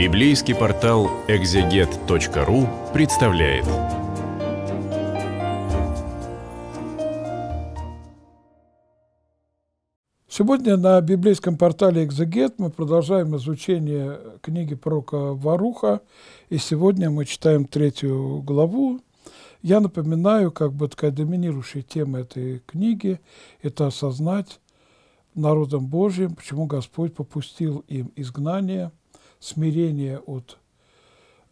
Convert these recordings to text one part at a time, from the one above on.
Библейский портал экзегет.ру представляет. Сегодня на библейском портале «Экзегет» мы продолжаем изучение книги пророка Варуха, и сегодня мы читаем третью главу. Я напоминаю, как бы такая доминирующая тема этой книги – это осознать народом Божьим, почему Господь попустил им изгнание – смирение от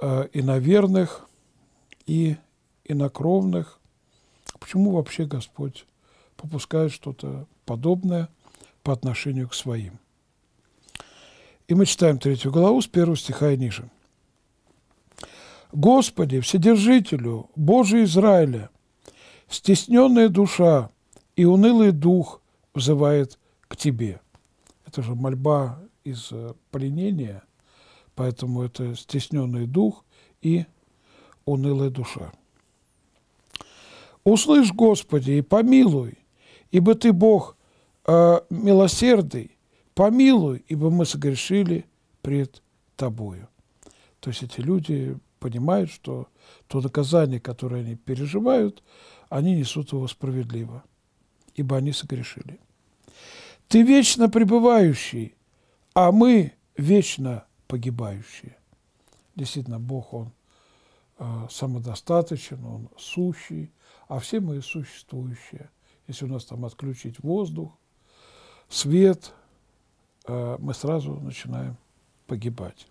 э, иноверных и инокровных. Почему вообще Господь попускает что-то подобное по отношению к своим? И мы читаем третью главу с первого стиха и ниже. «Господи, Вседержителю, Божий Израиля, стесненная душа и унылый дух взывает к Тебе». Это же мольба из э, пленения – Поэтому это стесненный дух и унылая душа. «Услышь, Господи, и помилуй, ибо Ты Бог э, милосердный, помилуй, ибо мы согрешили пред Тобою». То есть эти люди понимают, что то наказание, которое они переживают, они несут его справедливо, ибо они согрешили. «Ты вечно пребывающий, а мы вечно погибающие. Действительно, Бог, Он э, самодостаточен, Он сущий, а все мы существующие. Если у нас там отключить воздух, свет, э, мы сразу начинаем погибать.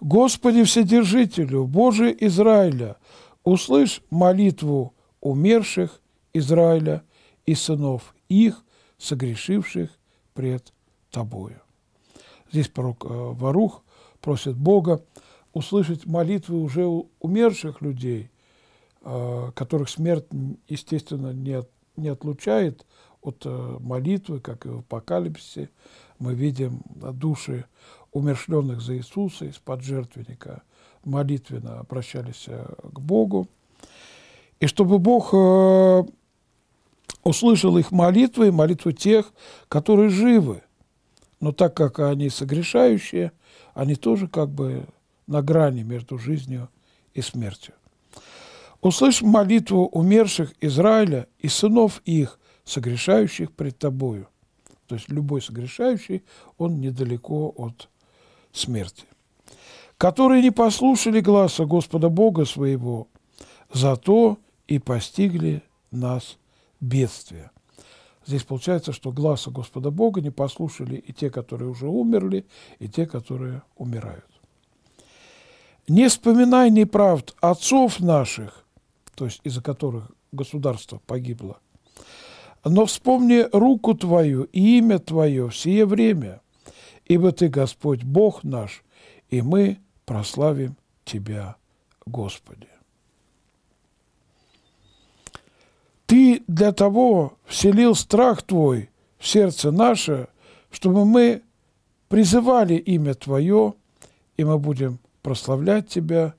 Господи Вседержителю, Боже Израиля, услышь молитву умерших Израиля и сынов их, согрешивших пред Тобою. Здесь пророк э, Варух просит Бога услышать молитвы уже умерших людей, э, которых смерть, естественно, не, от, не отлучает от э, молитвы, как и в апокалипсисе. Мы видим души умершленных за Иисуса из-под жертвенника молитвенно обращались к Богу. И чтобы Бог услышал их молитвы и молитвы тех, которые живы – но так как они согрешающие, они тоже как бы на грани между жизнью и смертью. Услышь молитву умерших Израиля и сынов их, согрешающих пред Тобою. То есть любой согрешающий, он недалеко от смерти. Которые не послушали гласа Господа Бога своего, зато и постигли нас бедствия. Здесь получается, что глаза Господа Бога не послушали и те, которые уже умерли, и те, которые умирают. «Не вспоминай неправд отцов наших, то есть из-за которых государство погибло, но вспомни руку Твою и имя Твое все время, ибо Ты, Господь, Бог наш, и мы прославим Тебя, Господи». Ты для того вселил страх Твой в сердце наше, чтобы мы призывали имя Твое, и мы будем прославлять Тебя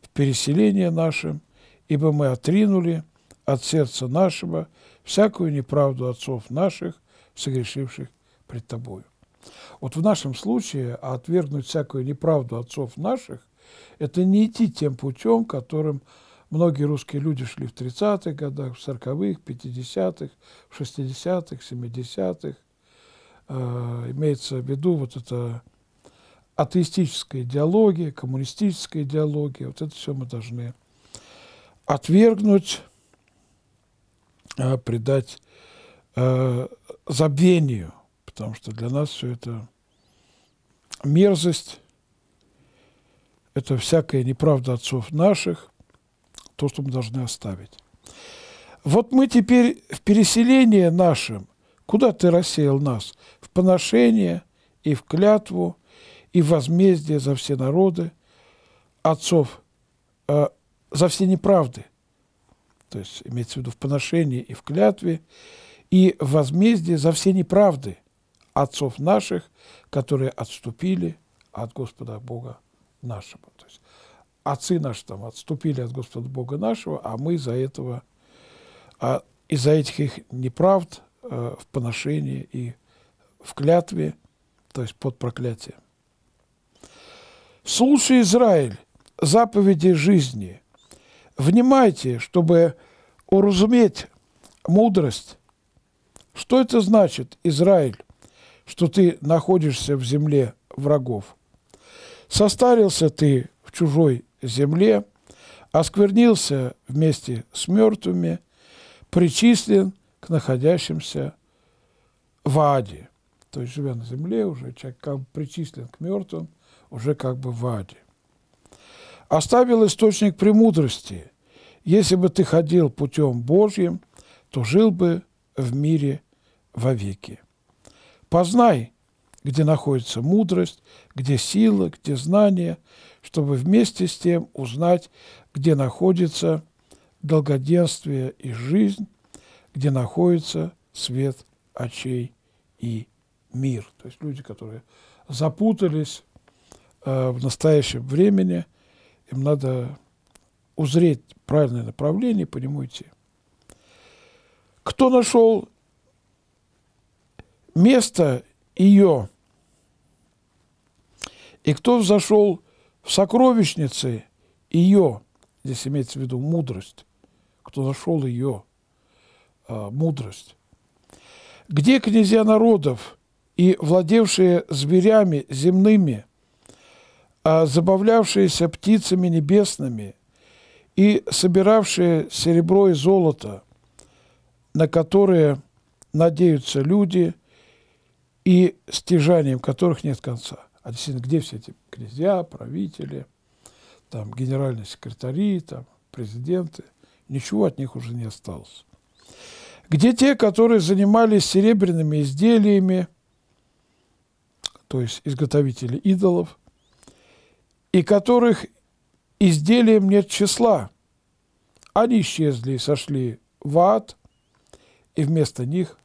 в переселении нашем, ибо мы отринули от сердца нашего всякую неправду отцов наших, согрешивших пред Тобою. Вот в нашем случае а отвергнуть всякую неправду отцов наших – это не идти тем путем, которым Многие русские люди шли в 30-х годах, в 40-х, 50-х, 60-х, 70-х. Э, имеется в виду вот эта атеистическая идеология, коммунистическая идеология. Вот это все мы должны отвергнуть, э, придать э, забвению, потому что для нас все это мерзость, это всякая неправда отцов наших, то, что мы должны оставить. Вот мы теперь в переселении нашем, куда ты рассеял нас? В поношение и в клятву, и в возмездие за все народы, отцов, э, за все неправды. То есть имеется в виду в поношении и в клятве, и в возмездие за все неправды отцов наших, которые отступили от Господа Бога нашего. То есть отцы наши там отступили от Господа Бога нашего, а мы из-за этого, а из-за этих их неправд э, в поношении и в клятве, то есть под проклятием. Слушай, Израиль, заповеди жизни. Внимайте, чтобы уразуметь мудрость. Что это значит, Израиль, что ты находишься в земле врагов? Состарился ты в чужой земле, осквернился вместе с мертвыми, причислен к находящимся в аде. То есть, живя на земле, уже человек как бы причислен к мертвым, уже как бы в аде. Оставил источник премудрости. Если бы ты ходил путем Божьим, то жил бы в мире вовеки. Познай где находится мудрость, где сила, где знание, чтобы вместе с тем узнать, где находится долгоденствие и жизнь, где находится свет очей и мир. То есть люди, которые запутались э, в настоящем времени, им надо узреть правильное направление понимаете? Кто нашел место ее и кто взошел в сокровищницы ее, здесь имеется в виду мудрость, кто нашел ее э, а, мудрость. Где князья народов и владевшие зверями земными, э, забавлявшиеся птицами небесными и собиравшие серебро и золото, на которые надеются люди и стяжанием которых нет конца – а действительно, где все эти князья, правители, там, генеральные секретари, там, президенты? Ничего от них уже не осталось. Где те, которые занимались серебряными изделиями, то есть изготовители идолов, и которых изделием нет числа. Они исчезли и сошли в ад, и вместо них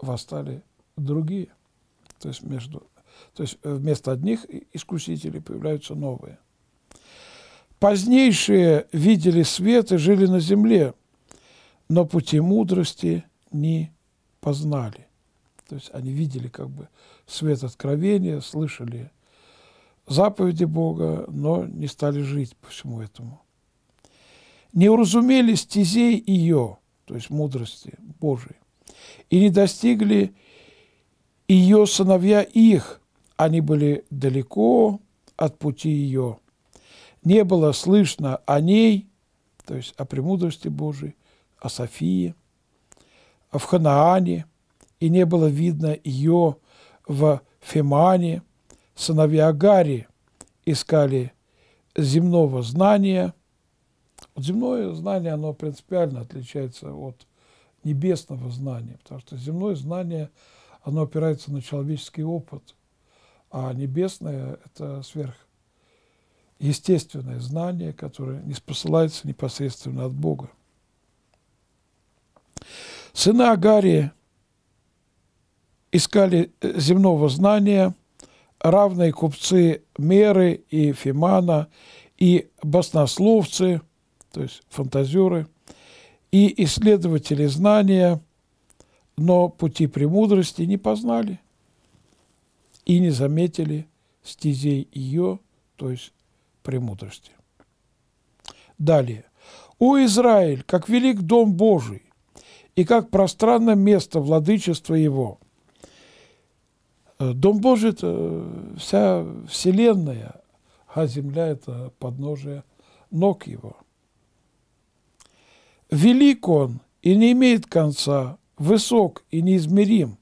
восстали другие. То есть между то есть э, вместо одних искусителей появляются новые. Позднейшие видели свет и жили на земле, но пути мудрости не познали. То есть они видели как бы свет откровения, слышали заповеди Бога, но не стали жить по всему этому. Не уразумели стезей ее, то есть мудрости Божией, и не достигли ее сыновья их, они были далеко от пути ее. Не было слышно о ней, то есть о премудрости Божией, о Софии, в Ханаане, и не было видно ее в Фемане. Сыновья Агари искали земного знания. Вот земное знание, оно принципиально отличается от небесного знания, потому что земное знание, оно опирается на человеческий опыт – а небесное – это сверхъестественное знание, которое не посылается непосредственно от Бога. Сыны Агарии искали э, земного знания, равные купцы Меры и Фимана, и баснословцы, то есть фантазеры, и исследователи знания, но пути премудрости не познали – и не заметили стезей ее, то есть премудрости. Далее. «О, Израиль, как велик дом Божий, и как пространно место владычества его!» э, Дом Божий – это э, вся вселенная, а земля – это подножие ног его. «Велик он и не имеет конца, высок и неизмерим».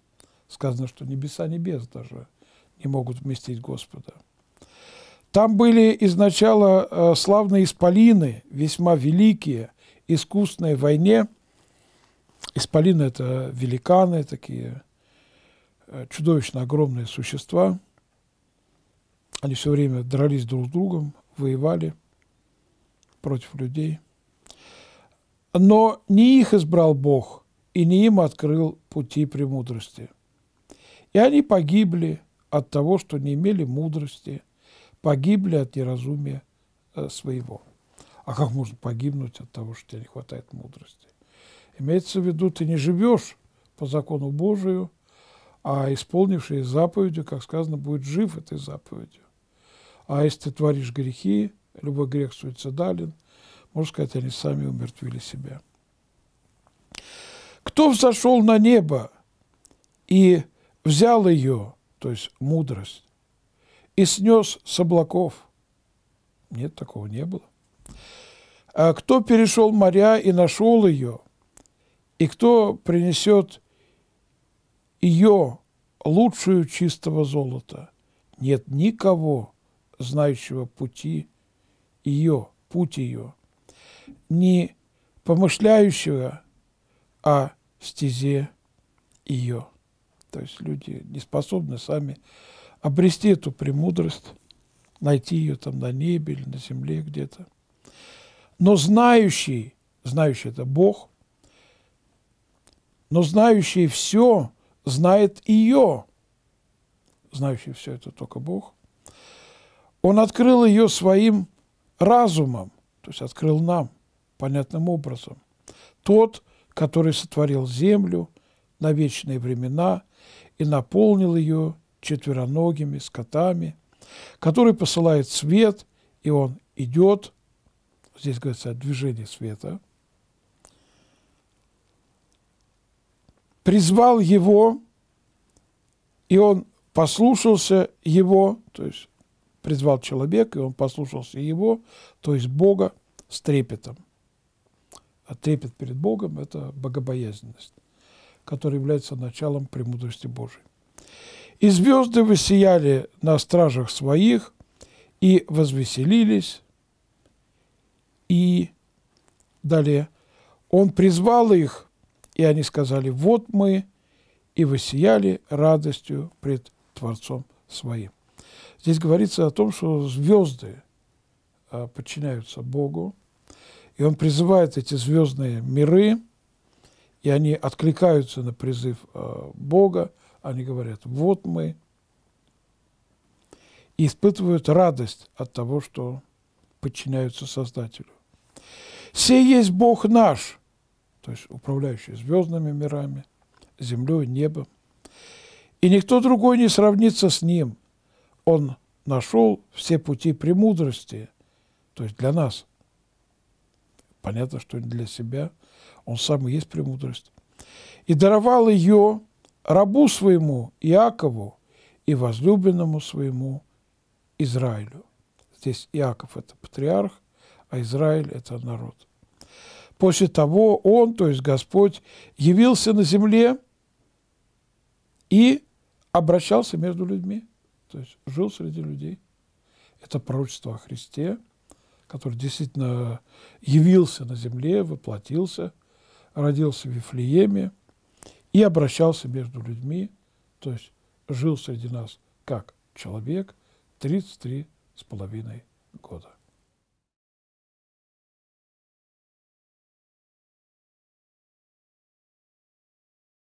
Сказано, что небеса небес даже – не могут вместить Господа. Там были изначала э, славные исполины, весьма великие, искусные в войне. Исполины – это великаны, такие э, чудовищно огромные существа. Они все время дрались друг с другом, воевали против людей. Но не их избрал Бог, и не им открыл пути премудрости. И они погибли – от того, что не имели мудрости, погибли от неразумия э, своего. А как можно погибнуть от того, что тебе не хватает мудрости? Имеется в виду, ты не живешь по закону Божию, а исполнивший заповедью, как сказано, будет жив этой заповедью. А если ты творишь грехи, любой грех суицидален, можно сказать, они сами умертвили себя. Кто взошел на небо и взял ее, то есть мудрость, и снес с облаков. Нет, такого не было. А кто перешел моря и нашел ее, и кто принесет ее лучшую чистого золота? Нет никого, знающего пути ее, путь ее, не помышляющего о стезе ее. То есть люди не способны сами обрести эту премудрость, найти ее там на небе или на земле где-то. Но знающий, знающий это Бог, но знающий все, знает ее. Знающий все это только Бог. Он открыл ее своим разумом, то есть открыл нам понятным образом. Тот, который сотворил землю на вечные времена и наполнил ее четвероногими скотами, который посылает свет, и он идет, здесь говорится о движении света, призвал его, и он послушался его, то есть призвал человека, и он послушался его, то есть Бога, с трепетом. А трепет перед Богом – это богобоязненность который является началом премудрости Божией. «И звезды высияли на стражах своих, и возвеселились, и...» Далее. «Он призвал их, и они сказали, вот мы, и высияли радостью пред Творцом своим». Здесь говорится о том, что звезды а, подчиняются Богу, и он призывает эти звездные миры – и они откликаются на призыв э, Бога, они говорят, вот мы, и испытывают радость от того, что подчиняются Создателю. «Се есть Бог наш», то есть управляющий звездными мирами, землей, небом, и никто другой не сравнится с Ним. Он нашел все пути премудрости, то есть для нас, понятно, что не для себя, он сам и есть премудрость, и даровал ее рабу своему Иакову и возлюбленному своему Израилю. Здесь Иаков – это патриарх, а Израиль – это народ. После того он, то есть Господь, явился на земле и обращался между людьми, то есть жил среди людей. Это пророчество о Христе, который действительно явился на земле, воплотился, родился в Вифлееме и обращался между людьми, то есть жил среди нас как человек 33 с половиной года.